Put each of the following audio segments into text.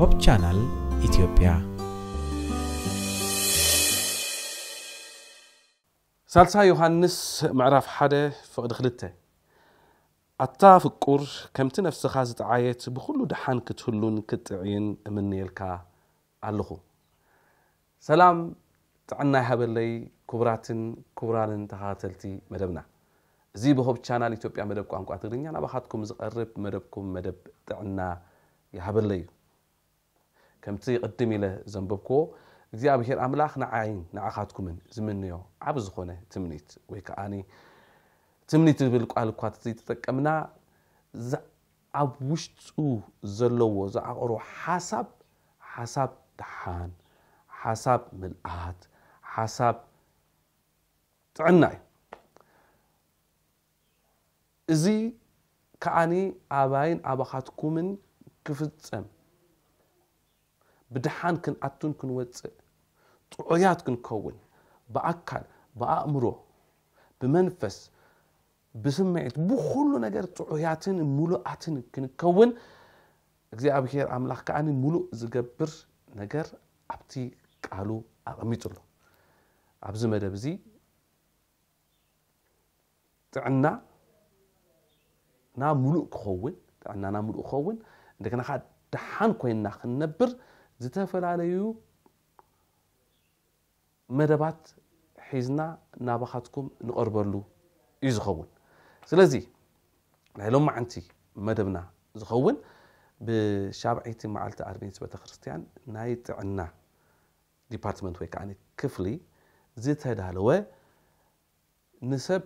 ሆፕ ቻናል ኢትዮጵያ ሳልሳይ ዮሃንስ ምዕራፍ ሓደ ፍቕዲ ክልተ ኣታ ፍቁር ከምቲ ነፍስኻ ዝጠዓየት ብኩሉ ድሓን ክትህሉን ክትጥዕይን እምንኤልካ ኣለኹ ሰላም ጥዕና ይሃበለይ ክቡራትን ክቡራንን ተኸተልቲ መደብና እዚ ብሆብ ቻናል ኢትዮጵያ መደብ ቋንቋ ትግርኛ ናባኻትኩም ዝቐርብ መደብኩም መደብ ጥዕና ይሃበለይ እዩ ከምቲ ቅድም ኢለ ዘንብብክዎ እግዚኣብሄር ኣምላኽ ንዓይን ንዓኻትኩምን ዝምንዮ ዓብ ዝኾነ ትምኒት ወይ ከዓ ትምኒት ዝብል ቃል እኳ ተዘይተጠቀምና ኣብ ውሽጡ ዘለዎ ዝዓቕሮ ሓሳብ ሓሳብ ድሓን ሓሳብ ምልኣት ሓሳብ ጥዕና እዩ እዚ ከዓኒ ኣባይን ኣባኻትኩምን ክፍፀም ብድሓን ክንኣቱን ክንወፅእ ጥዑያት ክንከውን ብኣካል ብኣእምሮ ብመንፈስ ብስምዒት ብኩሉ ነገር ጥዑያትን ሙሉኣትን ክንከውን እግዚኣብሔር ኣምላኽ ከዓኒ ሙሉእ ዝገብር ነገር ኣብቲ ቃሉ ኣቐሚጡ ኣሎ ኣብዚ መደብ እዚ ጥዕና ናብ ሙሉእ ክኸውን ጥዕናና ሙሉእ ክኸውን እንደገና ከዓ ድሓን ኮይንና ክንነብር ዝተፈላለዩ መደባት ሒዝና ናባኻትኩም ንቐርበሉ እዩ ዝኸውን ስለዚ ናይ ሎም መዓንቲ መደብና ዝኸውን ብሻብዒይቲ መዓልቲ ኣድቤንስ ቤተክርስትያን ናይ ጥዕና ዲፓርትመንት ወይ ከዓ ክፍሊ ዝተዳለወ ንሰብ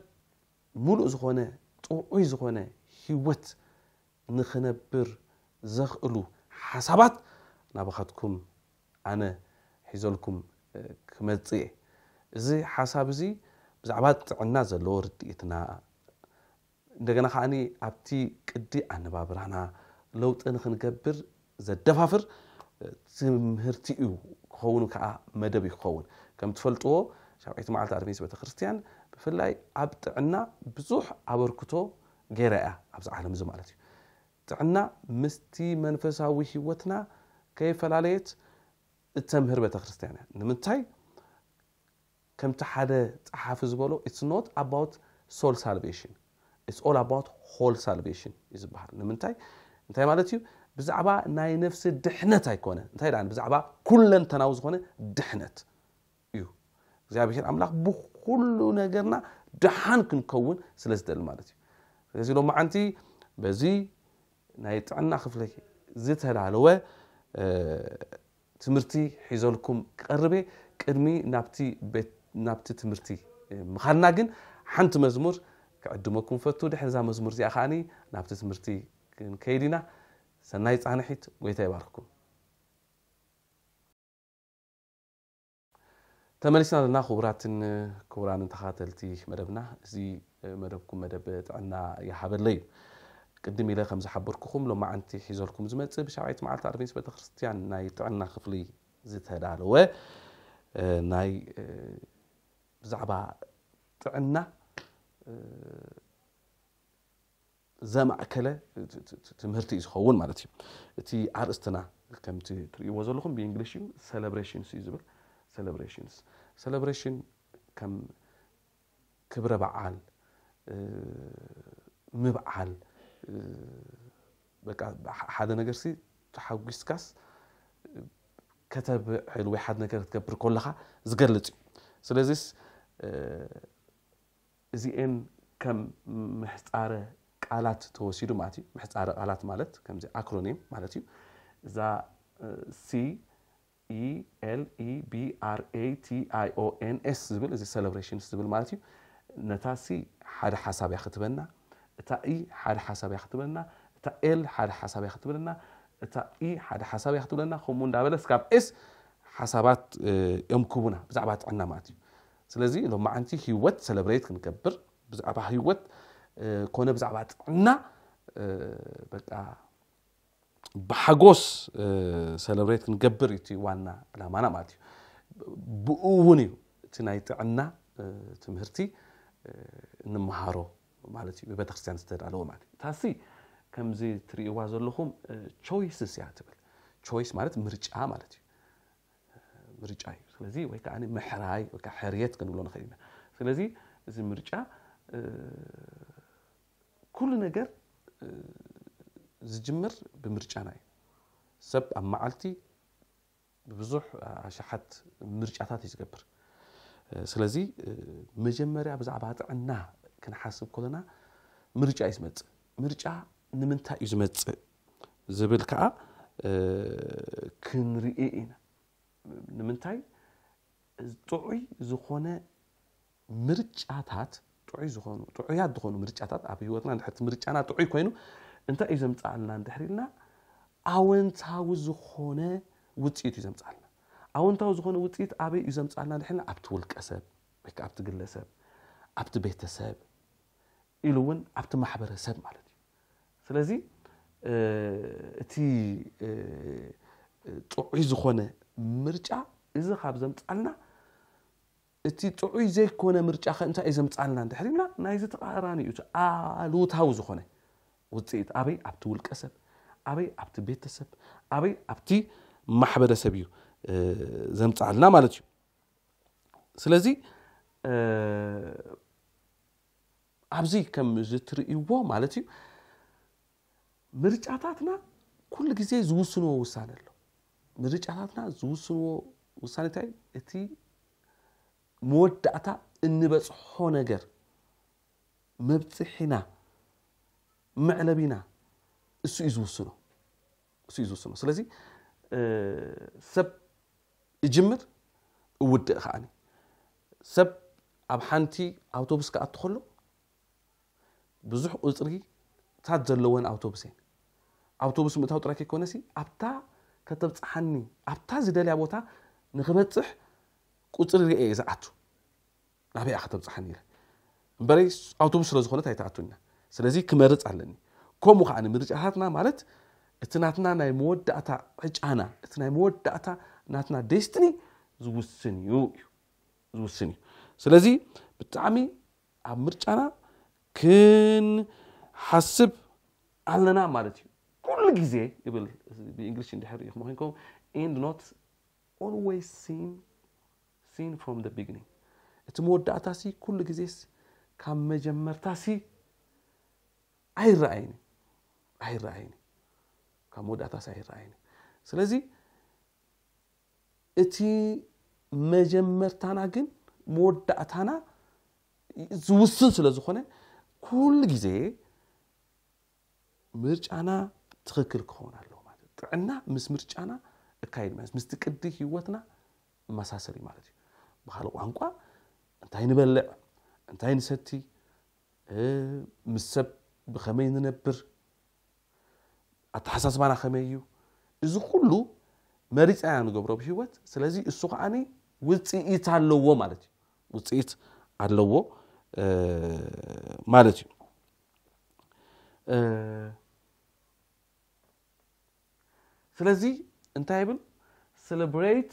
ሙሉእ ዝኾነ ጥዑይ ዝኾነ ሂወት ንክነብር ዘኽእሉ ሓሳባት ናባኻትኩም ኣነ ሒዘልኩም ክመፅእ እዚ ሓሳብ እዚ ብዛዕባ ጥዕና ዘለዎ ርድኢትና እንደገና ከዓኒ ኣብቲ ቅዲ ኣነባብራና ለውጢ ንክንገብር ዘደፋፍር ትምህርቲ እዩ ክኸውን ከዓ መደብ ክኸውን ከም ትፈልጥዎ ሸብዒቲ መዓልቲ ኣድሜስ ቤተክርስትያን ብፍላይ ኣብ ጥዕና ብዙሕ ኣበርክቶ ገይራ እያ ኣብዚ ዓለም እዚ ማለት እዩ ጥዕና ምስቲ መንፈሳዊ ሂወትና كيفلاليت التمهر بيت كريستيان نمنتاي كم تحدى تحافظ بولو it's not about soul salvation it's all about whole salvation is بحال نمنتاي نتاي مالتي بزعبا ناي نفس دحنت ايكون نتاي دان بزعبا كلن تناوز هنا دحنت يو اغزابيشن املاح بكلو نغرنا دحان كنكون سلسدل مالتي لذلك لو ما عندي بزي ناي تعنا خفلك زيت هلالوه ትምህርቲ ሒዘልኩም ቀርበ ቅድሚ ናብቲ ትምህርቲ ምኻድና ግን ሓንቲ መዝሙር ክዕድመኩም ፈቱ ድሕን ዛ መዝሙር እዚኣ ከዓኒ ናብቲ ትምህርቲ ክንከይድ ኢና ሰናይ ፃንሒት ጎይታ ይባርክኩም ተመሊስና ዘለና ክቡራትን ክቡራንን ተኸተልቲ መደብና እዚ መደብኩም መደብ ጥዕና ይሓበለ እዩ قدمي لي خمسه حبركم لو ما انت حيزولكم زمت بشعيت مع تعرفين سبت خرجت يعني ناي تعنا خفلي زيت هذا على و آه، ناي آه، زعبا تعنا آه، زعما اكل تمهرتي يخون مالتي تي عرستنا كم تي تري وزلكم بانجلش سيلبريشن سيزبل سيلبريشنز سيلبريشن كم كبره بعال مبعال ሓደ ነገር ተሓጒስካስ ከተብዕል ወይ ሓደ ነገር ክትገብር ከለካ ዝገልፅ እዩ ስለዚ እዚአን ከም ምሕፃረ ቃላት ተወሲዱ ማለት እዩ ምሕፃረ ቃላት ማለት ከምዚ ኣክሮኒም ማለት እዩ እዛ ሲ ኢኤል ዝብል እዚ ሰለብሬሽንስ ዝብል ማለት እዩ ነታ ሲ ሓደ ሓሳብ እያ ክትበና እታ ኢ ሓደ ሓሳብ እያ ክትብለና እታ ኤል ሓደ ሓሳብ እያ ክትብለና እታ ኢ ሓደ ሓሳብ እያ ክትብለና ከምኡ እንዳበለስ ካብ ኤስ ሓሳባት የምክቡና ብዛዕባ ጥዕና ማለት እዩ ስለዚ ሎ መዓንቲ ሂወት ሰለብሬት ክንገብር ብዛዕባ ሂወት ኮነ ብዛዕባ ጥዕና በቃ ብሓጎስ ሰለብሬት ክንገብር እቲ ዋና ዕላማና ማለት እዩ ብኡ እውን እዩ እቲ ናይ ጥዕና ትምህርቲ ንምሃሮ ማለት እዩ ብቤተክርስትያን ዝተዳለዎ ማለት እዩ ታሲ ከምዚ ትርእይዋ ዘለኹም ቾይስስ እያ ትብል ቾይስ ማለት ምርጫ ማለት እዩ ምርጫ እዩ ስለዚ ወይ ከዓ ምሕራይ ወይከዓ ሕርየት ክንብሎ ንኽእል ኢና ስለዚ እዚ ምርጫ ኩሉ ነገር ዝጅምር ብምርጫና እዩ ሰብ ኣብ መዓልቲ ብብዙሕ ኣሸሓት ምርጫታት እዩ ዝገብር ስለዚ መጀመርያ ብዛዕባ ጥዕና ክንሓስብ ከለና ምርጫ እዩ ዝመፅእ ምርጫ ንምንታይ እዩ ዝመፅእ ዝብል ከዓ ክንርኢ ኢና ንምንታይ ጥዑይ ዝኾነ ምርጫታት ጥዑያት ዝኾኑ ምርጫታት ኣብ ሂወትና ድሕርቲ ምርጫና ጥዑይ ኮይኑ እንታይ እዩ ዘምፃኣልና እንድሕር ኢልና ኣወንታዊ ዝኾነ ውፅኢት እዩ ዘምፃኣልና ኣወንታዊ ዝኾነ ውፅኢት ኣበይ እዩ ዘምፃኣልና ድሕርና ኣብቲ ውልቀ ሰብ ወይ ኣብቲ ግለሰብ ኣብቲ ቤተሰብ ኢሉ እውን ኣብቲ ማሕበረሰብ ማለት እዩ ስለዚ እቲ ጥዑይ ዝኾነ ምርጫ እዚ ካብ ዘምፃልና እቲ ጥዑይ ዘይኮነ ምርጫ ኸ እንታይ እዩ ዘምፃልና እንድሕሪምና ናይዚ ተቃራኒ እዩ ኣሉታዊ ዝኾነ ውፅኢት ኣበይ ኣብቲ ውልቀ ሰብ ኣበይ ኣብቲ ቤተሰብ ኣበይ ኣብቲ ማሕበረሰብ እዩ ዘምፃልና ማለት እዩ ስለዚ ኣብዚ ከም ዝትርእይዎ ማለት እዩ ምርጫታትና ኩሉ ግዜ ዝውስንዎ ውሳነ ኣሎ ምርጫታትና ዝውስንዎ ውሳነ እንታይ እቲ መወዳእታ እንበፅሖ ነገር መብፅሒና መዕለቢና እሱ እዩ ዝውስኖ እሱ እዩ ዝውስኖ ስለዚ ሰብ እጅምር እውድእ ከዓኒ ሰብ ኣብ ሓንቲ ኣውቶቡስ ክኣቱ ከሎ ብዙሕ ቁፅሪታት ዘለዎን ኣውቶቡስ እየን ኣውቶቡስ ምእታዊ ጥራይ ከይኮነሲ ኣብታ ከተብፅሓኒ ኣብታ ዝደልያ ቦታ ንክበፅሕ ቁፅሪ ርአ የ ዝኣቱ ናበይ እያ ከተብፅሓኒ ኢለ እምበረይ ኣውቶቡስ ስለ ዝኾነት ኣይተኣቱና ስለዚ ክመርፅ ኣለኒ ከምኡ ከዓ ንምርጫታትና ማለት እቲ ናትና ናይ መወዳእታ ዕጫና እቲ ናይ መወዳእታ ናትና ደስትኒ ዝውስን እዩ እዩ ዝውስን እዩ ስለዚ ብጣዕሚ ኣብ ምርጫና ክንሓስብ ኣለና ማለት እዩ ኩሉ ግዜ ይብል ብእንግሊሽ እንድሕር ኢኹም ኮንኩም ኤንድ ኖት always seen seen from the beginning እቲ መወዳእታ ሲ ኩሉ ግዜስ ካብ መጀመርታ ሲ ኣይረኣይኒ ኣይረኣይኒ ካብ መወዳእታ ሲ ኣይረኣይኒ ስለዚ እቲ መጀመርታና ግን መወዳእታና ዝውስን ስለ ዝኾነ ኩሉ ግዜ ምርጫና ትክክል ክኸውን ኣለዎ ማለት እዩ ጥዕና ምስ ምርጫና እካይድ ማለት ምስቲ ቅዲ ሂወትና መሳሰል እዩ ማለት እዩ ብካልእ ቋንቋ እንታይ ንበልዕ እንታይ ንሰቲ ምስ ሰብ ብከመይ ንነብር ኣተሓሳስባና ከመይ እዩ እዚ ኩሉ መሪፃ ያ ንገብሮ ብሂወት ስለዚ እሱ ከዓኒ ውፅኢት ኣለዎ ማለት እዩ ውፅኢት ኣለዎ ማለት እዩ ስለዚ እንታይ ብል ሴሌብሬት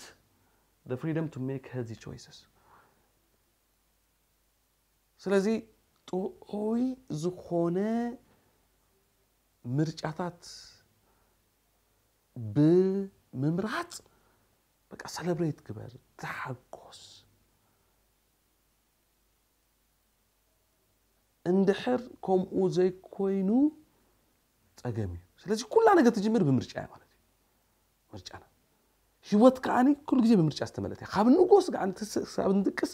ፍሪደም ቱ ሜክ ሄልዚ ቾይስስ ስለዚ ጥዑይ ዝኾነ ምርጫታት ብምምራፅ በቃ ሰለብሬት ግበር ተሓጎስ እንድሕር ከምኡ ዘይኮይኑ ፀገም እዩ ስለዚ ኩላ ነገር ትጅምር ብምርጫ እያ ማለት እዩ ምርጫ ሂወት ከዓኒ ኩሉ ግዜ ብምርጫ ዝተመለተ እያ ካብ ንጎስ ከዓ ክሳብ ንድቅስ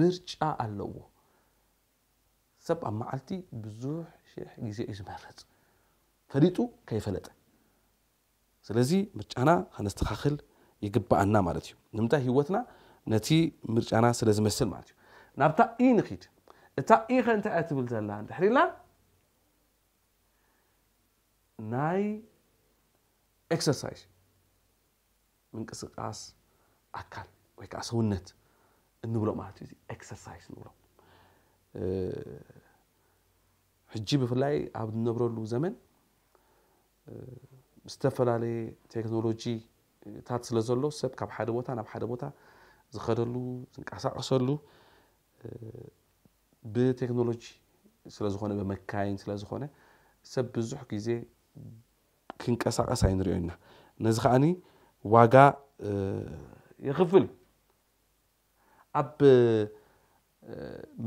ምርጫ ኣለዎ ሰብ ኣብ መዓልቲ ብዙሕ ሽሕ ግዜ እዩ ዝመርፅ ፈሊጡ ከይፈለጠ ስለዚ ምርጫና ከነስተኻኽል ይግባአና ማለት እዩ ንምንታይ ሂወትና ነቲ ምርጫና ስለ ዝመስል ማለት እዩ ናብታ ኢ ንኺድ تا إيخ أنت أتبل زلان تحري لا ناي إكسرسايش من قصة قاس أكل ويك قاس هونت النبرة ما هتزي إكسرسايش النبرة أه حجي بفلاي عبد النبرة لو زمن أه استفل علي تكنولوجي تات سلزلو سب كاب حدبوتا ناب حدبوتا زخدلو زنك عصر عصرلو أه ብቴክኖሎጂ ስለዝኾነ ብመካይን ስለዝኾነ ሰብ ብዙሕ ግዜ ክንቀሳቀስ ኣይንሪኦ ኢና ነዚ ከዓኒ ዋጋ ይኽፍል ኣብ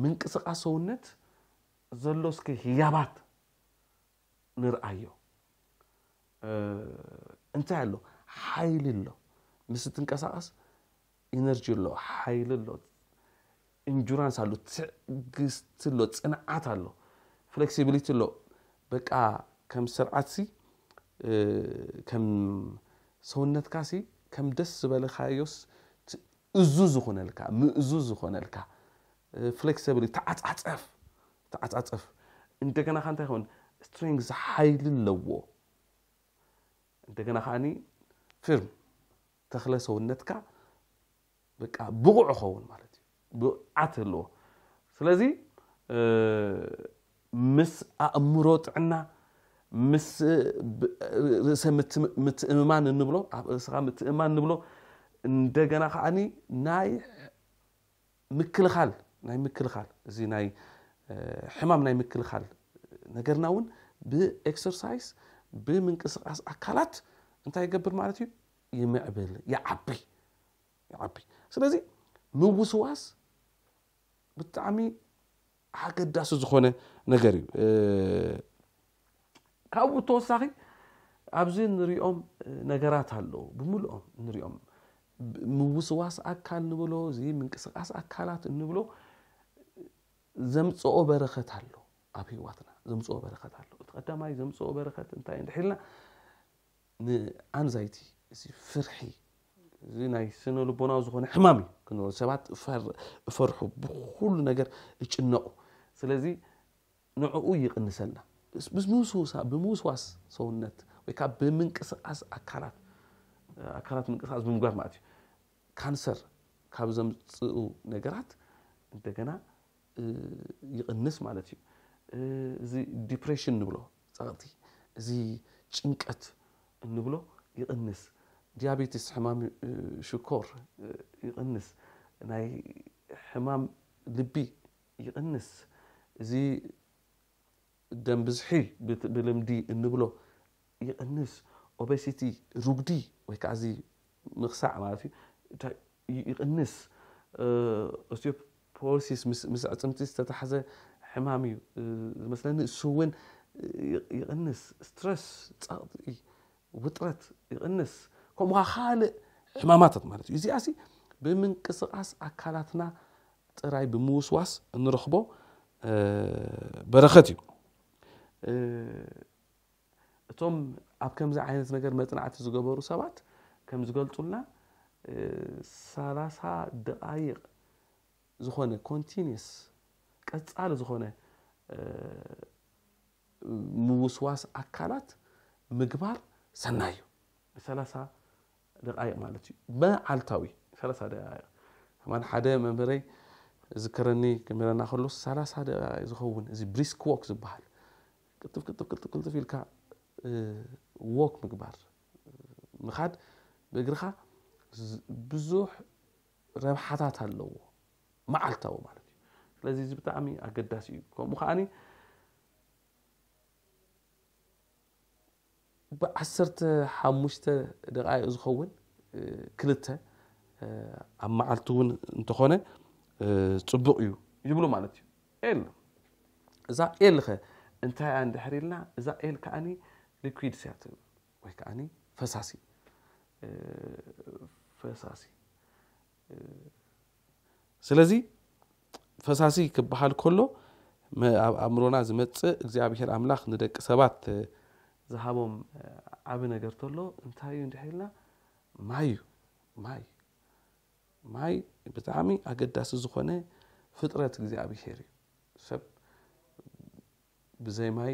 ምንቅስቃስ ሰውነት ዘሎ እስኪ ህያባት ንርአዮ እንታይ ኣሎ ሓይሊ ኣሎ ምስ ትንቀሳቀስ ኢነርጂ ኣሎ ሓይሊ ኣሎ ኢንጁራንስ አለው ትዕግስት ሎ ፅንዓት ኣሎ ፍሌክሲቢሊቲ ኣሎ በቃ ከም ስርዓት ሲ ከም ሰውነትካ ሲ ከም ደስ ዝበለካዮስ እዙ ዝኾነልካ ምእዙ ዝኾነልካ ፍሌክሲቢሊቲ ተዓፃፀፍ ተዓፃፀፍ እንደገና ካ እንታይ ይኸውን ስትሪንግ ዝሓይል ኣለዎ እንደገና ከዓኒ ፊርም ተክለ ሰውነትካ በቃ ብቑዕ ክኸውን ማለት ብቕዓት ኣለዎ ስለዚ ምስ ኣእምሮ ጥዕና ምስ ርእሰ ምትእምማን እንብሎ ኣብ ርእስኻ ምትእማን እንብሎ እንደገና ከዓኒ ናይ ምክልኻል ናይ ምክልኻል እዚ ናይ ሕማም ናይ ምክልኻል ነገርና እውን ብኤክሰርሳይዝ ብምንቅስቃስ ኣካላት እንታይ ይገብር ማለት እዩ ይምዕብል ይዓቢ ይዓቢ ስለዚ ምውስዋስ ብጣዕሚ ኣገዳሲ ዝኾነ ነገር እዩ ካብኡ ተወሳኺ ኣብዚ ንሪኦም ነገራት ኣለዉ ብምልኦም ንሪኦም ምውስዋስ ኣካል ንብሎ እዚ ምንቅስቃስ ኣካላት እንብሎ ዘምፅኦ በረኸት ኣሎ ኣብ ሂዋትና ዘምፅኦ በረኸት ኣሎ እቲ ቀዳማይ ዘምፅኦ በረኸት እንታይ እንድሕልና ንኣንዛይቲ እዚ ፍርሒ እዚ ናይ ስነ ልቦናዊ ዝኾነ ሕማም እዩ ክንብሎ ሰባት እፈርሑ ብኩሉ ነገር እጭነቁ ስለዚ ንዕኡ ይቕንሰልና ብምውስዋስ ሰውነት ወይከዓ ብምንቅስቃስ ኣካላት ምንቅስቃስ ብምግባር ማለት እዩ ካንሰር ካብ ዘምፅኡ ነገራት እንደገና ይቕንስ ማለት እዩ እዚ ዲፕሬሽን ንብሎ ፀቕጢ እዚ ጭንቀት እንብሎ ይቕንስ diabetes حمام شكور يقنس ناي حمام لبي يقنس زي دم بزحي بلمدي النبلو يقنس اوبيسيتي رقدي ويكازي زي مخسع مالتي يقنس اوستيوبوروسيس مس عتمتي ዝተታሓዘ حمامي مثلا سوين يقنس ستريس ይቕንስ ስትረስ ፃቕጢ ካልእ ሕማማታት ማለት እዩ እዚኣ ሲ ብምንቅስቃስ ኣካላትና ጥራይ ብምውስዋስ እንረክቦ በረኸት እዩ እቶም ኣብ ከምዚ ዓይነት ነገር መፅናዕቲ ዝገበሩ ሰባት ከም ዝገልፁልና ሳላሳ ደቃይቅ ዝኾነ ኮንቲኒስ ቀፃሊ ዝኾነ ምውስዋስ ኣካላት ምግባር ሰናይ እዩ ሰላሳ رقاية مالتي با عالتاوي ثلاثة دقائق همان حدا مبري ذكرني كاميرا ناخذ له ثلاثة دقائق زخون زي بريسك ووك زبحل كتف كتف كتف كتف يلكا اه ووك مكبر مخاد بقرخا بزوح ربحاتات هاللو ما عالتاوي مالتي لازي زي بتعمي اقداسي كومو خاني ብዓሰርተ ሓሙሽተ ደቃዩ ዝኸውን ክልተ ኣብ መዓልቲ እውን እንተኾነ ፅቡቕ እዩ ይብሉ ማለት እዩ ኤል እዛ ኤል ኸ እንታይ ያ ንድሕር ኢልና እዛ ኤል ከዓኒ ሊኩድ ስያ ወይ ከዓኒ ፈሳሲ ፈሳሲ ስለዚ ፈሳሲ ክበሃል ከሎ ኣብ ኣእምሮና ዝመፅእ እግዚኣብሄር ኣምላኽ ንደቂ ሰባት ዝሃቦም ዓብ ነገር ተሎ እንታይ እዩ እንድሕ ማይ እዩ ማይ ማይ ብጣዕሚ ኣገዳሲ ዝኾነ ፍጥረት እግዚኣብሄር እዩ ሰብ ብዘይ ማይ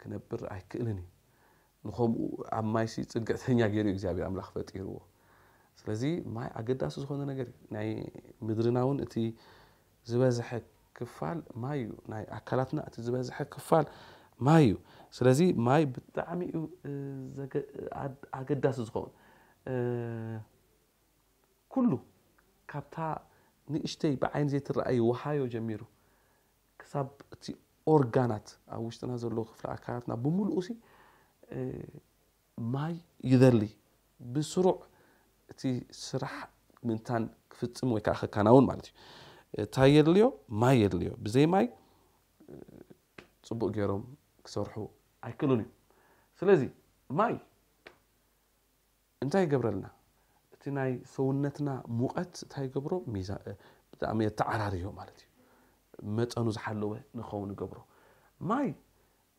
ክነብር ኣይክእልን እዩ ንከምኡ ኣብ ማይ ሲ ፅግዕተኛ ገይሩ እዩ እግዚኣብሔር ኣምላኽ ፈጢርዎ ስለዚ ማይ ኣገዳሲ ዝኾነ ነገር እዩ ናይ ምድርና እውን እቲ ዝበዝሐ ክፋል ማይ እዩ ናይ ኣካላትና እቲ ዝበዝሐ ክፋል ማይ እዩ ስለዚ ማይ ብጣዕሚ እዩ ኣገዳሲ ዝኸውን ኩሉ ካብታ ንእሽተይ ብዓይን ዘይትረኣዩ ወሃዮ ጀሚሩ ክሳብ እቲ ኦርጋናት ኣብ ውሽጥና ዘለዎ ክፍሊ ኣካላትና ብምሉኡ ሲ ማይ ይደሊ ብስሩዕ እቲ ስራሕ ምንታን ክፍፅም ወይ ከዓ ከካናውን ማለት እዩ እንታይ የድልዮ ማይ የድልዮ ብዘይ ማይ ፅቡቅ ገይሮም ክሰርሑ ኣይክእሉን እዩ ስለዚ ማይ እንታይ ይገብረልና እቲ ናይ ሰውነትና ሙቀት እንታይ ይገብሮ ብጣዕሚ የተዓራርዮ ማለት እዩ መጠኑ ዝሓለወ ንኸውን ይገብሮ ማይ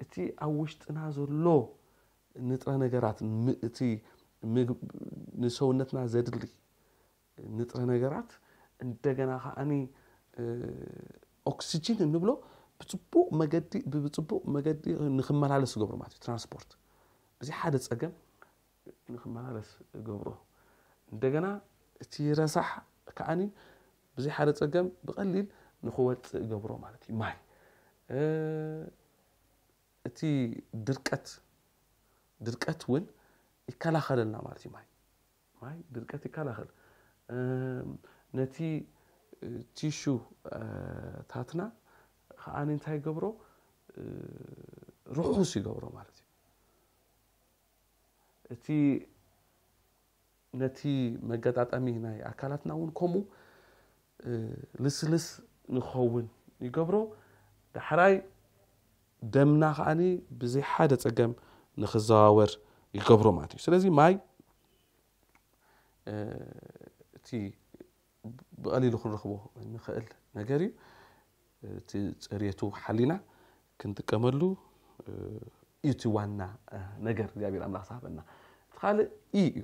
እቲ ኣብ ውሽጥና ዘሎ ንጥረ ነገራት እቲ ንሰውነትና ዘድሊ ንጥረ ነገራት እንደገና ከዓኒ ኦክስጅን እንብሎ بتبوق مجدي بتبوق مجدي نخمل على سجبر ما تي ترانسبورت بس حادث أجن نخمل على سجبر دجنا تيرا صح كأني بس حادث أجن بقليل نخوت سجبر ما تي ماي تي دركت دركت وين يكلا خلنا ما تي ماي ماي دركت يكلا خل نتي تيشو تاتنا أه خاني انتي قبرو آه، روحوسي قبرو مالتي اتي نتي مقدات امينا يا اكلاتنا ون كومو آه، لسلس نخون يقبرو دحراي دمنا خاني بزي حادة اقام نخزاور يقبرو مالتي سلازي آه، ماي اتي بقليل خل رخبو نخل نقاري እቲ ፅሬቱ ሓሊና ክንጥቀመሉ እዩ እቲ ዋና ነገር እግዚኣብሔር ኣምላኽ ዝሃበና እቲ ካልእ ኢ እዩ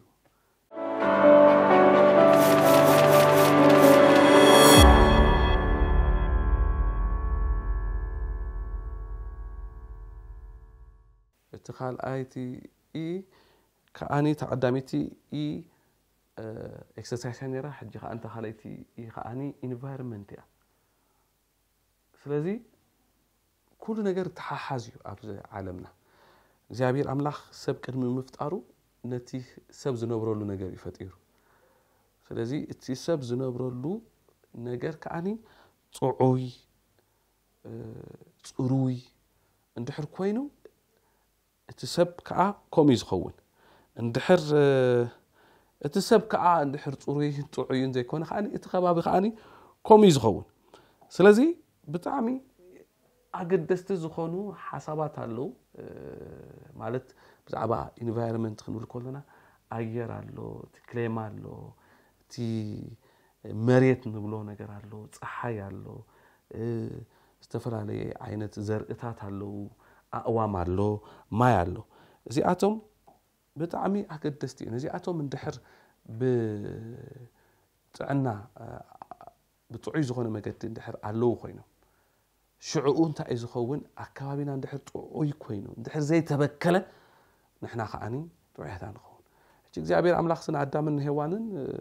እቲ ካልኣይቲ ኢ ከዓኒ ተቐዳሚቲ ኢ ኤክሰርሳይስ ነራ ሕጂ ከዓ እንተኻለይቲ ኢ ከዓኒ ኢንቫይሮንመንት እያ سلازي كل نجر تحازيو أبز عالمنا زابير أملاخ سب كرمي مفتارو نتي سب زنبرولو نجر يفتيرو سلازي تي سب زنبرولو نجر كأني طعوي تروي أه... اندحر كوينو تي سب كا كوميز خوين اندحر أه... تي سب كا اندحر تروي طعوي زي كون خاني اتخبا بخاني كوميز خوين سلازي ብጣዕሚ ኣገደስቲ ዝኾኑ ሓሳባት ኣለው ማለት ብዛዕባ ኢንቫይሮንመንት ክንብል ከለና ኣየር ኣሎ እቲ ክሌማ ኣሎ እቲ መሬት ንብሎ ነገር ኣሎ ፀሓይ ኣሎ ዝተፈላለየ ዓይነት ዘርእታት ኣለው ኣእዋም ኣሎ ማይ ኣሎ እዚኣቶም ብጣዕሚ ኣገደስቲ እዮም እዚኣቶም እንድሕር ብጥዕና ብጥዑይ ዝኾነ መገዲ እንድሕር ኣለው ኮይኖም شعو انت اي زخون اكابينا ندحر طعوي كوينو ندحر زي تبكله نحنا خاني طعيتا نخون اتش اغزابير املاح سن عدام من هيوانن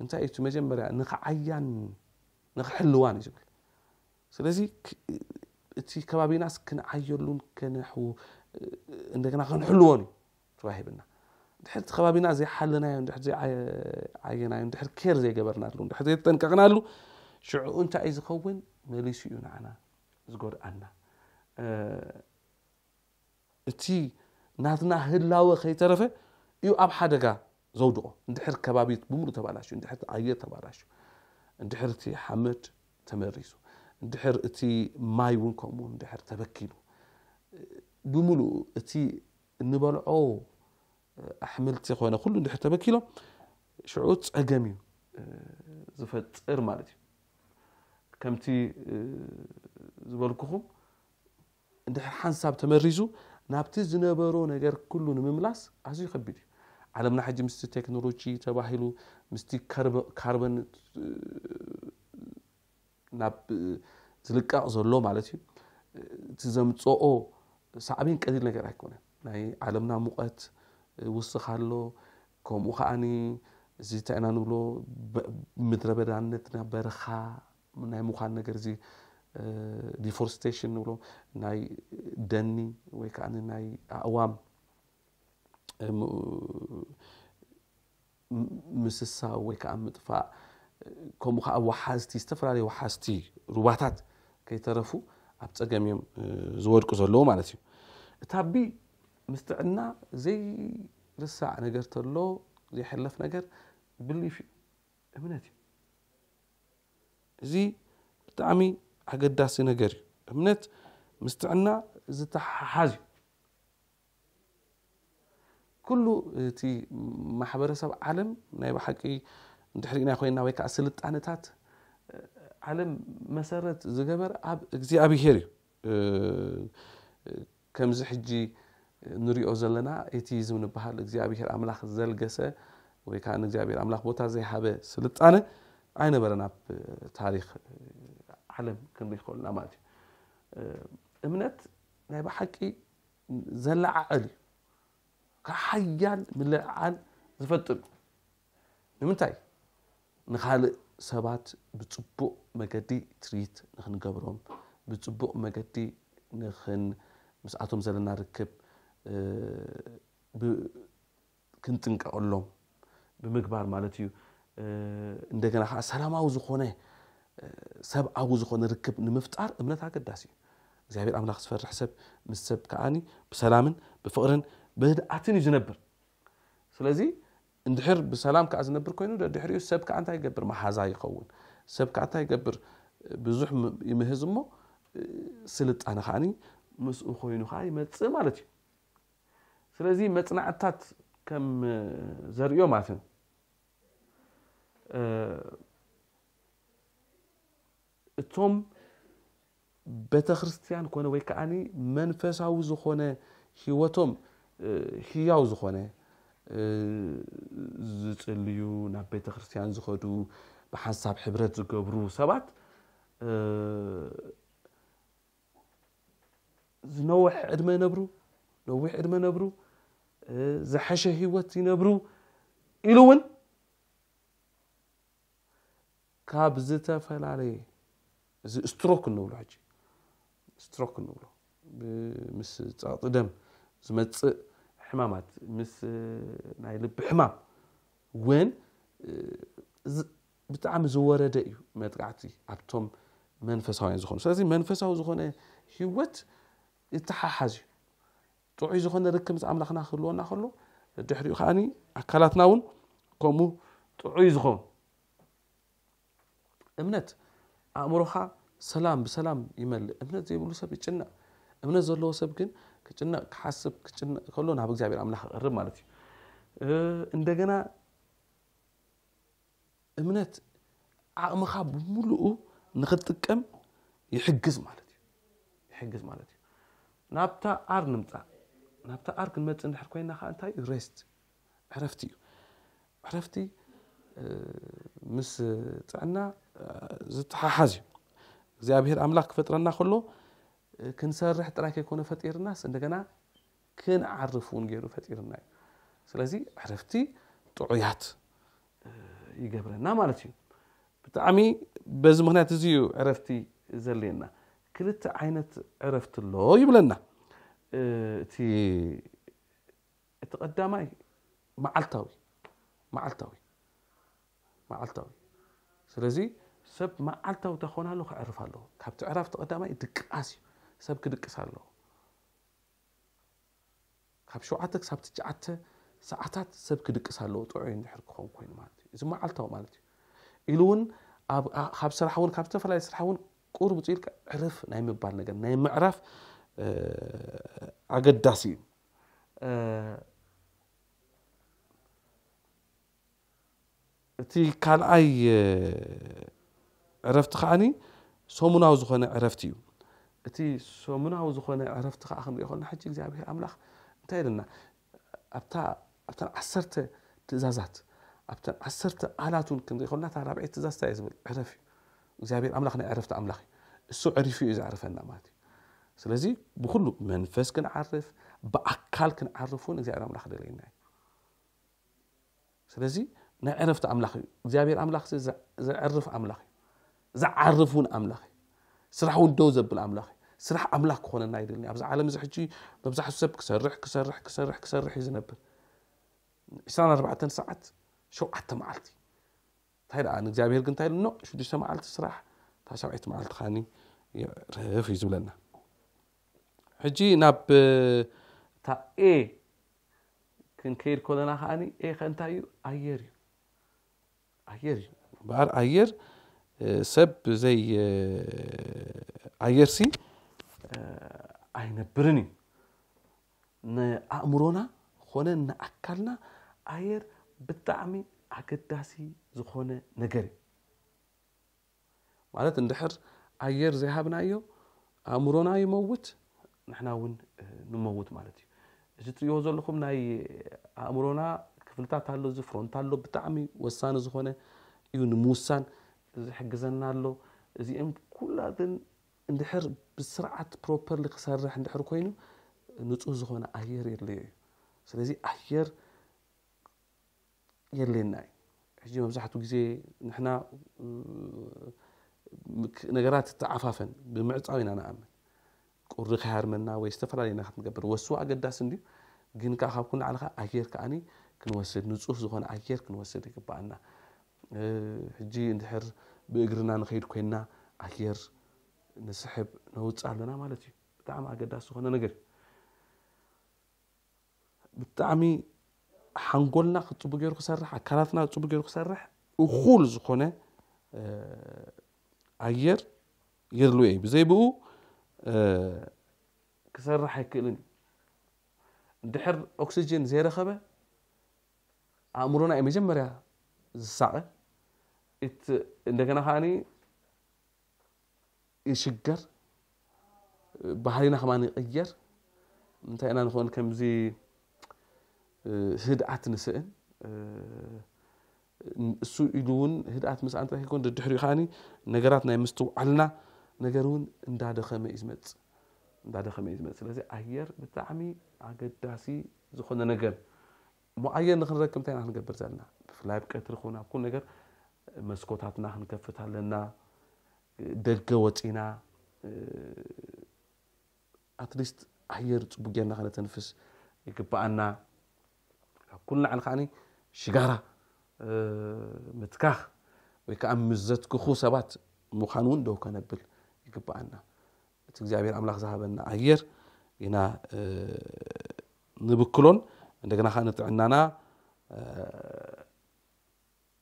انت اي تو مجمبر نخعيان نخحلوان يجب سلازي اتش كبابي ناس كن عيولون كنحو اندغنا خنحلوان تواهبنا ندحر تخبابي ناس زي حلنا ندحر زي عينا ندحر كير زي قبرنا ندحر زي تنكغنا لو شعو انت اي زخون مليسيون عنا ዝጎድኣና እቲ ናትና ህላወ ከይተረፈ እዩ ኣብ ሓደጋ ዘውድቆ እንድሕር ከባቢት ብምሉ ተባላሽ እንድሕር ኣየር ተባላሽ እንድሕር እቲ ሓመድ ተመሪሱ እንድሕር እቲ ማይ እውን ከምኡ እንድሕር ተበኪሉ ብምሉእ እቲ እንበልዖ ኣሕምልቲ ኮነ ኩሉ እንድሕር ተበኪሎም ሽዑ ፀገም እዩ ዝፈጥር ማለት እዩ ከምቲ ዝበልክኹም እንድሕር ሓንሳብ ተመሪዙ ናብቲ ዝነበሮ ነገር ኩሉ ንምምላስ ኣዝዩ ከቢድ እዩ ዓለምና ሕጂ ምስ ቴክኖሎጂ ተባሂሉ ምስቲ ካርበን ናብ ዝልቃቕ ዘሎ ማለት እዩ እቲ ዘምፀኦ ሳዕብን ቀሊል ነገር ኣይኮነን ናይ ዓለምና ሙቐት ውስኽ ኣሎ ከምኡ ከዓኒ እዚ እንታይ ኢና ንብሎ ምድረ በዳነት ናብ በረኻ ናይ ምዃን ነገር እዚ ዲፎርስቴሽን ንብሎ ናይ ደኒ ወይ ከዓ ናይ ኣእዋም ምስሳ ወይ ከዓ ምጥፋእ ከምኡ ከዓ ወሓዝቲ ዝተፈላለዩ ወሓዝቲ ሩባታት ከይተረፉ ኣብ ፀገም እዮም ዝወድቁ ዘለዉ ማለት እዩ እታ ቢ ምስ ጥዕና ዘይርሳዕ ነገር ተሎ ዘይሕለፍ ነገር ብሊፍ እዩ እምነት እዩ እዚ ብጣዕሚ ኣገዳሲ ነገር እዩ እምነት ምስ ጥዕና ዝተሓሓዝ እዩ ኩሉ እቲ ማሕበረሰብ ዓለም ናይ ብሓቂ ድሕሪእና ኮይና ወይ ከዓ ስልጣነታት ዓለም መሰረት ዝገበረ ኣብ እግዚኣብሄር እዩ ከምዚ ሕጂ ንሪኦ ዘለና ኤቲዝም ንበሃል እግዚኣብሄር ኣምላኽ ዘልገሰ ወይ ከዓ ንእግዚኣብሔር ኣምላኽ ቦታ ዘይሃበ ስልጣነ ኣይነበረን ኣብ ታሪክ ዓለም ክንሪኢ ክእልና ማለት እዩ እምነት ናይ ብሓቂ ዘለዓዕል እዩ ካብ ሓያል ምልዓል ዝፈጥር እዩ ንምንታይ ንካልእ ሰባት ብፅቡቅ መገዲ ትርኢት ንክንገብሮም ብፅቡቅ መገዲ ንክን ምስኣቶም ዘለና ርክብ ክንጥንቀቀሎም ብምግባር ማለት እዩ እንደገና ከዓ ሰላማዊ ዝኮነ ሰብኣዊ ዝኾነ ርክብ ንምፍጣር እምነት ኣገዳሲ እዩ እግዚኣብሔር ኣምላኽ ዝፈርሕ ሰብ ምስ ሰብ ከዓኒ ብሰላምን ብፍቕርን ብህድኣትን እዩ ዝነብር ስለዚ እንድሕር ብሰላም ከዓ ዝነብር ኮይኑ ድሕሪኡ ሰብ ከዓ እንታይ ይገብር መሓዛ ይኸውን ሰብ ከዓ እንታይ ይገብር ብዙሕ ይምህዝ እሞ ስልጣነ ከዓኒ ምስኡ ኮይኑ ከዓ ይመፅእ ማለት እዩ ስለዚ መፅናዕትታት ከም ዘርእዮ ማለት እዩ እቶም ቤተ ክርስቲያን ኮነ ወይ ከዓኒ መንፈሳዊ ዝኾነ ሂወቶም ህያው ዝኾነ ዝፅልዩ ናብ ቤተ ክርስቲያን ዝኸዱ ብሓሳብ ሕብረት ዝገብሩ ሰባት ዝነውሕ ዕድመ ይነብሩ ነዊሕ ዕድመ ነብሩ ዝሓሸ ሂወት ይነብሩ ኢሉ እውን ካብ ዝተፈላለየ እዚ ስትሮክ እንብሎ ሕጂ ስትሮክ እንብሎ ምስ ፀቕጢ ደም ዝመፅእ ሕማማት ምስ ናይ ልቢ ሕማም ወን ብጣዕሚ ዝወረደ እዩ መጥቃዕቲ ኣብቶም መንፈሳውያን ዝኾኑ ስለዚ መንፈሳዊ ዝኾነ ሂወት ይተሓሓዝ እዩ ጥዑይ ዝኾነ ርክብ ምስ ኣምላኽና ክህልወና ከሎ ድሕሪኡ ከዓኒ ኣካላትና እውን ከምኡ ጥዑይ ዝኾን እምነት ኣእምሮኻ ሰላም ብሰላም ይመልእ እምነት ዘይብሉ ሰብ ይጭና እምነት ዘለዎ ሰብ ግን ክጭና ክሓስብ ክጭና ከሎ ናብ እግዚኣብሔር ኣምላኽ ክቅርብ ማለት እዩ እንደገና እምነት ዓቕምኻ ብምሉኡ ንክትጥቀም ይሕግዝ ማለት እዩ ይሕግዝ ማለት እዩ ናብታ ኣር ንምፃእ ናብታ ኣር ክንመፅእ ንድሕር ኮይና ከዓ እንታይ እዩ ሬስት ዕረፍቲ እዩ ዕረፍቲ ምስ ጥዕና ዝተሓሓዝ እዩ እግዚኣብሔር ኣምላክ ክፈጥረና ከሎ ክንሰርሕ ጥራይ ከይኮነ ፈጢርናስ እንደገና ክንዓርፍ እውን ገይሩ ፈጢርና እዩ ስለዚ ዕረፍቲ ጥዑያት ይገብረና ማለት እዩ ብጣዕሚ በዚ ምክንያት እዚ እዩ ዕረፍቲ ዘድልየና ክልተ ዓይነት ዕረፍቲ ኣሎ ይብለና እቲ እቲ ቀዳማይ መዓልታዊ መዓልታዊ መዓልታዊ ስለዚ ሰብ መዓልታዊ ተኾናሉ ክዕርፍ ኣለዎ ካብቲ ዕራፍቲ ቀዳማይ ድቃስ እዩ ሰብ ክድቅስ ኣለዎ ካብ ሸውዓተ ክሳብ ትሸዓተ ሰዓታት ሰብ ክድቅስ ኣለዎ ጥዑይ ንድሕር ክኸውን ኮይኑ ማለት እዩ እዚ መዓልታዊ ማለት እዩ ኢሉ እውን ካብ ስራሕ እውን ካብ ዝተፈላለዩ ስራሕ እውን ቁር ብፅኢልካ ዕርፍ ናይ ምባል ነገር ናይ ምዕራፍ ኣገዳሲ እዩ እቲ ካልኣይ ዕረፍቲ ከዓኒ ሰሙናዊ ዝኾነ ዕረፍቲ እዩ እቲ ሰሙናዊ ዝኾነ ዕረፍቲ ከዓ ክንሪኦ ከለና ሕጂ እግዚኣብሔር ኣምላኽ እንታይ ኢለና ኣብተን ዓሰርተ ትእዛዛት ኣብተን ዓሰርተ ቃላት እውን ክንሪኢ ከለና እታ ራብዒት ትእዛዝ እንታይ ዝብል ዕረፍ እዩ እግዚኣብሔር ኣምላኽ ናይ ዕረፍቲ ኣምላኽ እዩ እሱ ዕሪፍ እዩ ዝዓርፈና ማለት እዩ ስለዚ ብኩሉ መንፈስ ክንዓርፍ ብኣካል ክንዓርፍ እውን እግዚኣብሔር ኣምላኽ ደለየና እዩ ስለዚ ናይ ዕረፍቲ ኣምላኽ እዩ እግዚኣብሔር ኣምላኽ ዘዕርፍ ኣምላኽ እዩ ዝዓርፉን ኣምላኽ እዩ ስራሕ እውን ደው ዘብል ኣምላኽ እዩ ስራሕ ኣምላኽ ክኾነና ይደልኒ ኣብዚ ዓለም እዚ ሕጂ መብዛሕትኡ ሰብ ክሰርሕ ክሰርሕ ክሰርሕ ክሰርሕ እዩ ዝነብር 24 ሰዓት ሸውዓተ መዓልቲ እንታይ ደኣ ንእግዚኣብሔር ግን እንታይ ኢሉኖ ሽዱሽተ መዓልቲ ስራሕ እታ ሰብዒት መዓልቲ ካኒ ርህፍ እዩ ዝብለና ሕጂ ናብ እታ ኤ ክንከይድ ከለና ከዓኒ ኤ ከ እንታይ እዩ ኣየር እዩ ኣየር እዩ እምበር ኣየር ሰብ ዘይ ኣየርሲ ኣይነብርን እዩ ንኣእምሮና ኮነ ንኣካልና ኣየር ብጣዕሚ ኣገዳሲ ዝኾነ ነገር እዩ ማለት እንድሕር ኣየር ዘይሃብናዮ ኣእምሮና ይመውት ንሕና እውን ንመውት ማለት እዩ እዚ እትሪእዮ ዘለኹም ናይ ኣእምሮና ክፍልታት ኣሎ ዚ ፍሮንት ኣሎ ብጣዕሚ ወሳኒ ዝኾነ እዩ ንምውሳን ዝሕግዘና ኣሎ እዚኦም ኩላትን እንድሕር ብስርዓት ፕሮፐርሊ ክሰርሕ እንድሕር ኮይኑ ንፁህ ዝኾነ ኣየር የድለዮ እዩ ስለዚ ኣየር የድልየና እዩ ሕጂ መብዛሕትኡ ግዜ ንሕና ነገራት ተዓፋፈን ብምዕፃው ኢና ንኣምን ቁሪ ከሃርመና ወይ ዝተፈላለየ ነገር ክንገብር ወሱ ኣገዳሲ እንድዩ ግን ከዓ ካብ ኩን ዓለኻ ኣየር ከዓኒ ክንወስድ ንፁህ ዝኾነ ኣየር ክንወስድ ይግባአና ሕጂ እንድሕር ብእግርና ንኸይድ ኮይና ኣየር ንስሕብ ነውፅእ ኣለና ማለት እዩ ብጣዕሚ ኣገዳሲ ዝኾነ ነገር እዩ ብጣዕሚ ሓንጎልና ክፅቡ ገይሩ ክሰርሕ ኣካላትና ክፅቡ ገይሩ ክሰርሕ እኹል ዝኾነ ኣየር የድልዎ እዩ ብዘይብኡ ክሰርሕ ኣይክእልን እዩ እንድሕር ኦክስጅን ዘይረኸበ ኣእምሮና እዩ መጀመርያ الساعه ات اندغنا هاني يشجر بحرينا كمان يغير انت انا نكون كم زي آه، هدعت نسئن آه، سو يدون هدعت مس انت يكون ضد حري خاني نغراتنا يمستو علنا نغرون اندا دخمه يزمت اندا دخمه يزمت لذلك اير بتعمي اجداسي زخنا نغر معين نخرج كم تاع نغبر زلنا ላይ ብቀትሪ ኮነ ኣብ ኩሉ ነገር መስኮታትና ክንከፍት ኣለና ደገ ወፂና ኣትሊስት ኣየር ፅቡቅ ጌርና ክነተንፍስ ይግባአና ኣብ ኩሉ ንዓል ከዓኒ ሽጋራ ምትካኽ ወይ ከዓ ምዘትክኹ ሰባት ምዃን እውን ደው ከነብል ይግባአና እቲ እግዚኣብሔር ኣምላኽ ዝሃበና ኣየር ኢና ንብክሎን እንደገና ከዓ ንጥዕናና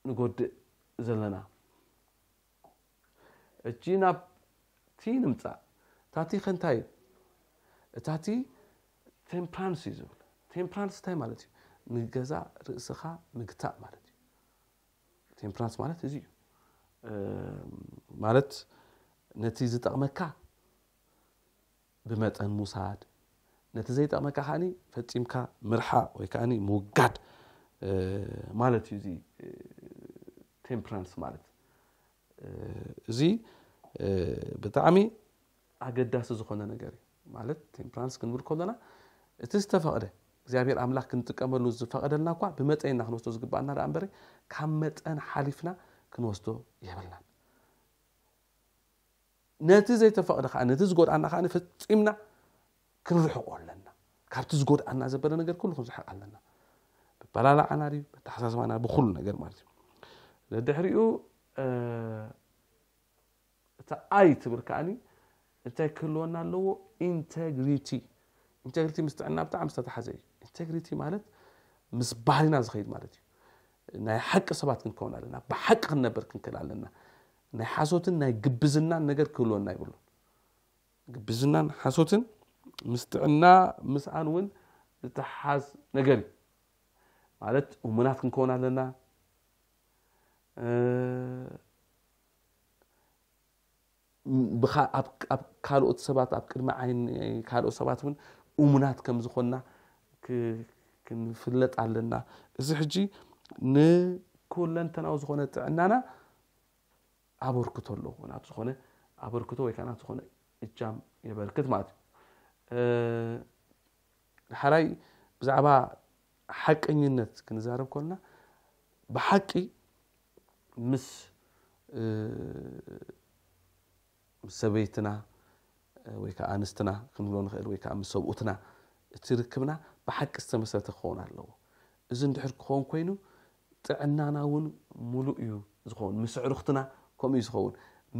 ንጎድእ ዘለና እጂ ናብቲ ንምፃእ እታቲ ከንታይ እዩ እታቲ ቴምፕራንስ እዩ ዝብል ቴምፕራንስ እንታይ ማለት እዩ ንገዛ ርእስኻ ምግታእ ማለት እዩ ቴምፕራንስ ማለት እዚ እዩ ማለት ነቲ ዝጠቕመካ ብመጠን ምውሳድ ነቲ ዘይጠቕመካ ከዓኒ ፈፂምካ ምርሓ ወይ ከዓ ምውጋድ ማለት እዩ እዚ ቴምፕራንስ ማለት እዚ ብጣዕሚ ኣገዳሲ ዝኾነ ነገር እዩ ማለት ቴምፕራንስ ክንብል ከሎና እቲ ዝተፈቕደ እግዚኣብሔር ኣምላክ ክንጥቀመሉ ዝፈቐደልና እኳ ብመጠንና ክንወስዶ ዝግባአና ዳ እንበረ ካብ መጠን ሓሊፍና ክንወስዶ የብልናን ነቲ ዘይተፈቕደ ከዓ ነቲ ዝጎድኣና ከዓ ንፍፂምና ክንርሕቆ ኣለና ካብቲ ዝጎድኣና ዘበለ ነገር ኩሉ ክንርሕቕ ኣለና ባላላዓናር እዩ በቲ ሓሳስባና ብኩሉ ነገር ማለት እዩ ንድሕሪኡ እታ ኣይ ትብል ከዓኒ እንታይ ክህልወና ኣለዎ ኢንቴግሪቲ ኢንቴግሪቲ ምስ ጥዕና ብጣዕሚ ዝተተሓዘ እዩ ኢንቴግሪቲ ማለት ምስ ባህልና ዝኸይድ ማለት እዩ ናይ ሓቂ ሰባት ክንከውን ኣለና ብሓቂ ክንነበር ክንክእል ኣለና ናይ ሓሶትን ናይ ግብዝናን ነገር ክህልወና ይብሉን ግብዝናን ሓሶትን ምስ ጥዕና ምስኣን እውን ዝተሓዝ ነገር እዩ ማለት እሙናት ክንከውን ኣለና ኣብ ካልኦት ሰባት ኣብ ቅድሚ ዓይን ካልኦት ሰባት እውን እሙናት ከም ዝኾንና ክንፍለጥ ኣለና እዚ ሕጂ ንኩለንተናዊ ዝኮነ ጥዕናና ኣበርክቶ ኣለዎ ናብ ዝኮነ ኣበርክቶ ወይ ከዓ ናብ ዝኾነ እጃም የበርክት ማለት እዩ ሓራይ ብዛዕባ ሓቀኝነት ክንዛረብ ከልና ብሓቂ ምስ ሰበይትና ወይ ከዓ ኣንስትና ክንብሎ ንክእል ወይ ከዓ ምስ ሰብኡትና እቲ ርክብና ብሓቂ ዝተመሰረተ ክኸውን ኣለዎ እዚ እንድሕር ክኸውን ኮይኑ ጥዕናና እውን ሙሉእ እዩ ዝኸውን ምስ ዕሩኽትና ከምኡ እዩ ዝኸውን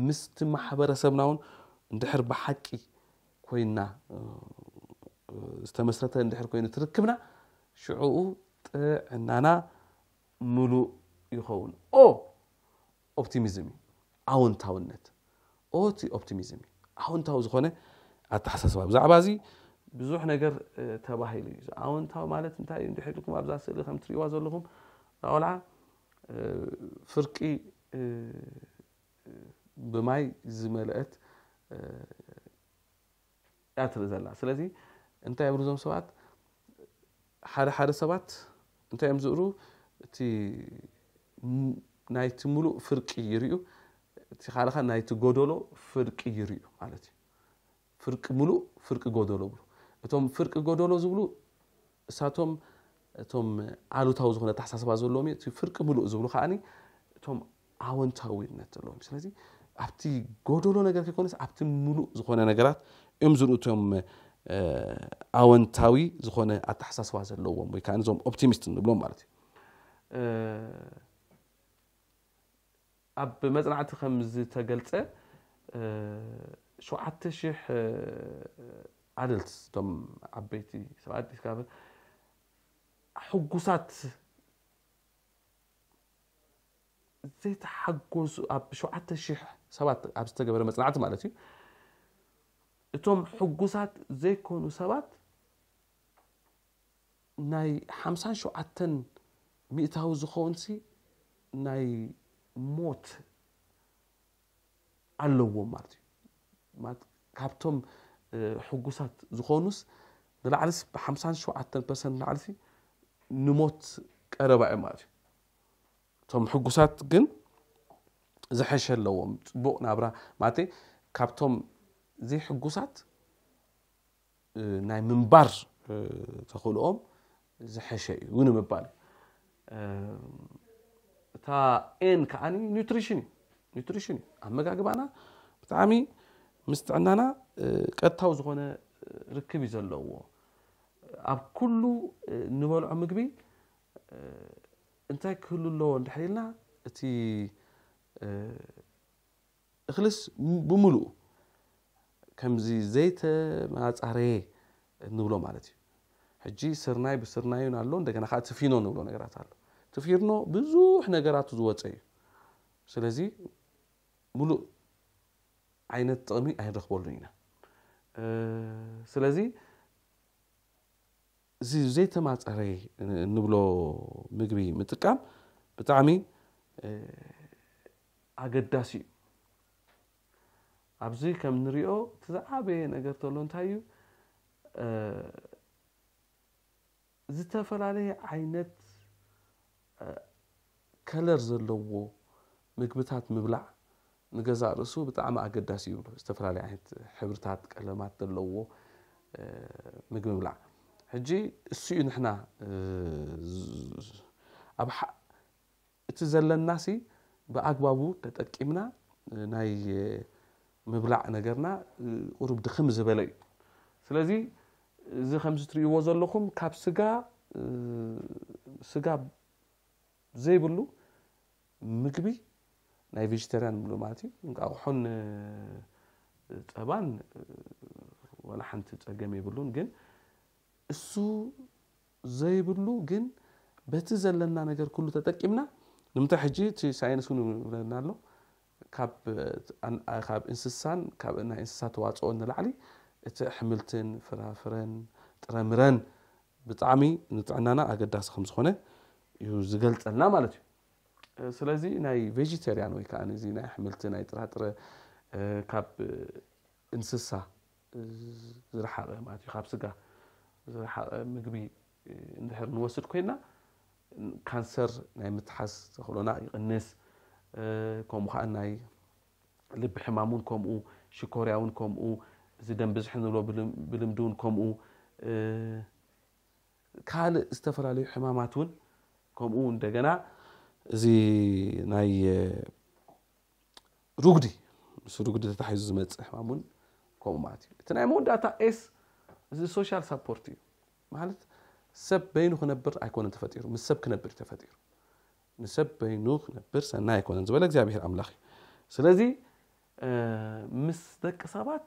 ምስቲ ማሕበረሰብና እውን እንድሕር ብሓቂ ኮይና ዝተመስረተ እንድሕር ኮይኑ ትርክብና شعوء عندنا ملو يخون او اوبتيميزم او انتاونت او تي اوبتيميزم او انتاو زخونه اتحساس باب زعبازي بزوح نجر تباهيلي او انتاو مالت انتا يمدحي لكم ابزا سيلخم تريوازو لكم اولا فرقي بماي زملات اتلزلا سلازي انتا يبرزون سوات ሓደ ሓደ ሰባት እንታይ እዮም ዝእሩ እቲ ናይቲ ሙሉእ ፍርቂ ይርዩ እቲ ካልኻ ናይቲ ጎደሎ ፍርቂ ይርዩ ማለት እዩ ፍርቂ ሙሉእ ፍርቂ ጎደሎ ብሉ እቶም ፍርቂ ጎደሎ ዝብሉ እሳቶም እቶም ኣሉታዊ ዝኮነ ተሓሳስባ ዘለዎም እ እቲ ፍርቂ ሙሉእ ዝብሉ ከዓኒ እቶም ኣወንታዊነት ዘለዎም እዩ ስለዚ ኣብቲ ጎደሎ ነገር ከይኮነስ ኣብቲ ሙሉእ ዝኮነ ነገራት እዮም ዝርእቶም ኣወንታዊ ዝኮነ ኣተሓሳስባ ዘለዎም ወይ ከ ነዞም ኦፕቲሚስት ንብሎም ማለት እዩ ኣብ መፅናዕቲ ከም ዝተገልፀ 7 ኣድልት እቶም ዓበይቲ ሰ ዲስ ሕጉሳት ዘይተሓገዙ ኣብ 7 ሰባት ኣብ ዝተገበረ መፅናዕቲ ማለት ዩ እቶም ሕጉሳት ዘይኮኑ ሰባት ናይ 57 ሚእታዊ ዝኸውንሲ ናይ ሞት ኣለዎም ማለት እዩ ካብቶም ሕጉሳት ዝኾኑስ ንላዕልስ ብ57 ፐርሰንት ንላዕልሲ ንሞት ቀረባ እዩ ማለት እዩ እቶም ሕጉሳት ግን ዝሐሸ ኣለዎም ፅቡቅ ናብራ ማለት ካብቶም زيحقوسات ناي منبر تقول أم زح شيء وينو مبال تا إن كأني نيوتريشن نيوتريشن أما كعبانا بتعامي مستعنانا كتاوز غنا ركبي زلوا أب كله نبال عمقبي انتاي كله لو نحيلنا تي اخلص بملو ከምዚ ዘይተመፃረየ ንብሎ ማለት እዩ ሕጂ ስርናይ ብስርናይ ብስርናዩን ኣሎ እንደገና ከዓ ትፊኖ ንብሎ ነገራት ኣሎ ትፊርኖ ብዙሕ ነገራቱ ዝወፀ እዩ ስለዚ ሙሉእ ዓይነት ጥቕሚ ኣይንረክበሉን ኢና ስለዚ እዚ ዘይተማፀረ ንብሎ ምግቢ ምጥቃም ብጣዕሚ ኣገዳሲ እዩ ኣብዚ ከም ንሪኦ እቲ ዝዓበየ ነገር ተሎ እንታይ እዩ ዝተፈላለየ ዓይነት ከለር ዘለዎ ምግብታት ምብላዕ ንገዛ ርእሱ ብጣዕሚ ኣገዳሲ ይብሉ ዝተፈላለየ ይነት ሕብርታት ቀለማት ዘለዎ ምግቢ ምብላዕ ሕጂ እሱ እዩ ንሕና እቲ ዘለናሲ ብኣግባቡ ተጠቂምና ናይ ምብላዕ ነገርና ቁሩብ ድኽም ዝበለ እዩ ስለዚ እዚ ከምዚ ትርእይዎ ዘለኹም ካብ ስጋ ስጋ ዘይብሉ ምግቢ ናይ ቨጅተርያን ብሉ ማለት እዩ ኣቑሑን ፀባን ወላ ሓንቲ ፀገም የብሉን ግን እሱ ዘይብሉ ግን በቲ ዘለና ነገር ኩሉ ተጠቂምና ንምንታይ ሕጂ እቲ ሳይንስ እውን ይብለና ኣሎ ካብ እንስሳን ካብ ናይ እንስሳ ተዋፅኦ ንላዕሊ እቲ ኣሕምልትን ፍራፍረን ጥረምረን ብጣዕሚ ንጥዕናና ኣገዳሲ ከም ዝኮነ እዩ ዝገልፀልና ማለት እዩ ስለዚ ናይ ቬጀተርያን ወይ ከዓ ዚ ናይ ኣሕምልቲ ናይ ጥራጥረ ካብ እንስሳ ዝረሓቐ ማለት እዩ ካብ ስጋ ዝረሓቐ ምግቢ እንድሕር ንወስድ ኮይና ካንሰር ናይ ምትሓስ ዘክሎና ይቅንስ ከምኡ ከዓ ናይ ልቢ ሕማም እውን ከምኡ ሽኮርያ እውን ከምኡ እዚ ደም ብዝሕ ንብሎ ብልምዲ እውን ከምኡ ካልእ ዝተፈላለዩ ሕማማት እውን ከምኡ እንደገና እዚ ናይ ሩግዲ ምስ ሩግዲ ተታሒዙ ዝመፅእ ሕማም እውን ከምኡ ማለት እዩ እቲ ናይ መወዳእታ ኤስ እዚ ሶሻል ሳፖርት እዩ ማለት ሰብ በይኑ ክነብር ኣይኮነን ተፈጢሩ ምስ ሰብ ክነብር እዩ ተፈጢሩ ንሰበይኑኽ ነብር ሰናይ ኣይኮነን ዝበለ እግዚኣብሔር ኣምላኽ እዩ ስለዚ ምስ ደቂ ሰባት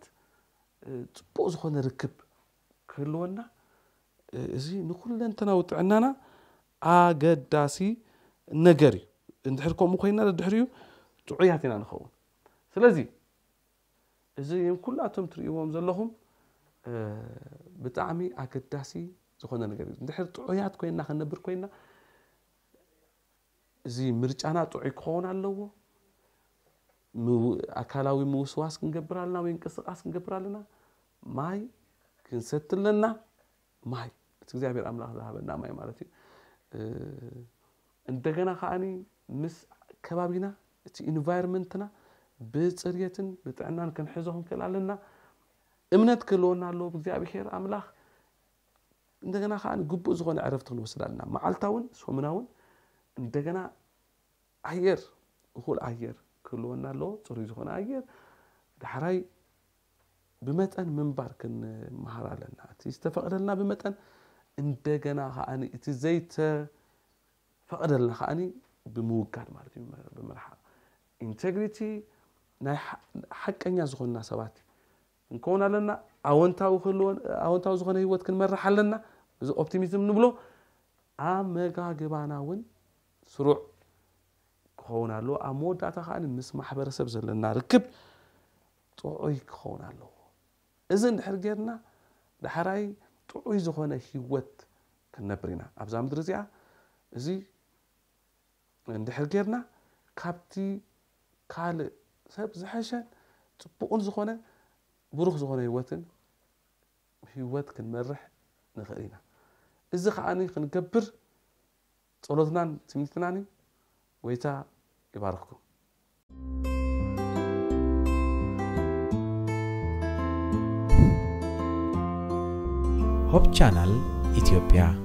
ፅቡቕ ዝኾነ ርክብ ክህልወና እዚ ንኩለንተና ውጥዕናና ኣገዳሲ ነገር እዩ እንድሕር ከምኡ ኮይንና ድሕሪኡ ጥዑያት ኢና ንኸውን ስለዚ እዚ ዮም ኩላቶም ትርእይዎም ዘለኹም ብጣዕሚ ኣገዳሲ ዝኾነ ነገር እዩ እንድሕር ጥዑያት ኮይንና ክንነብር ኮይንና እዚ ምርጫና ጥዑይ ክኸውን ኣለዎ ኣካላዊ ምውስዋስ ክንገብር ኣለና ወይ ንቅስቃስ ክንገብር ኣለና ማይ ክንሰት ኣለና ማይ እቲ እግዚኣብሔር ኣምላኽ ዝሃበና ማይ ማለት እዩ እንደገና ከዓኒ ምስ ከባቢና እቲ ኢንቫይሮንመንትና ብፅርየትን ብጥዕናን ክንሕዞ ክንክእል ኣለና እምነት ክህልወና ኣለዎ ብእግዚኣብሄር ኣምላኽ እንደገና ከዓ ግቡእ ዝኾነ ዕረፍቲ ክንወስድ ኣለና መዓልታ እውን ሶሙና እውን እንደገና ኣየር እኹል ኣየር ክህልወና ኣለዎ ፅሩይ ዝኾነ ኣየር ዳሕራይ ብመጠን ምንባር ክንመሃር ኣለና እቲ ዝተፈቕደልና ብመጠን እንደገና ከዓኒ እቲ ዘይተፈቕደልና ከዓኒ ብምውጋድ ማለት እዩ ብምርሓቕ ኢንቴግሪቲ ናይ ሓቀኛ ዝኮንና ሰባት እንከውን ኣለና ኣወንታዊ ዝኮነ ሂወት ክንመርሕ ኣለና እዚ ኦፕቲሚዝም ንብሎ ኣመጋግባና እውን ስሩዕ ክኸውን ኣለዎ ኣብ መወዳእታ ከዓ ምስ ማሕበረሰብ ዘለና ርክብ ጥዑይ ክኸውን ኣለዎ እዚ እንድሕር ጌርና ዳሕራይ ጥዑይ ዝኾነ ሂወት ክንነብር ኢና ኣብዛ ምድሪ እዚኣ እዚ እንድሕር ጌርና ካብቲ ካልእ ሰብ ዝሐሸን ፅቡቕን ዝኾነ ብሩኽ ዝኾነ ሂወትን ሂወት ክንመርሕ ንኽእል ኢና እዚ ከዓኒ ክንገብር ጸሎትናን ትምኒትናን ወይታ ይባርክኩም ሆፕ ቻናል ኢትዮጵያ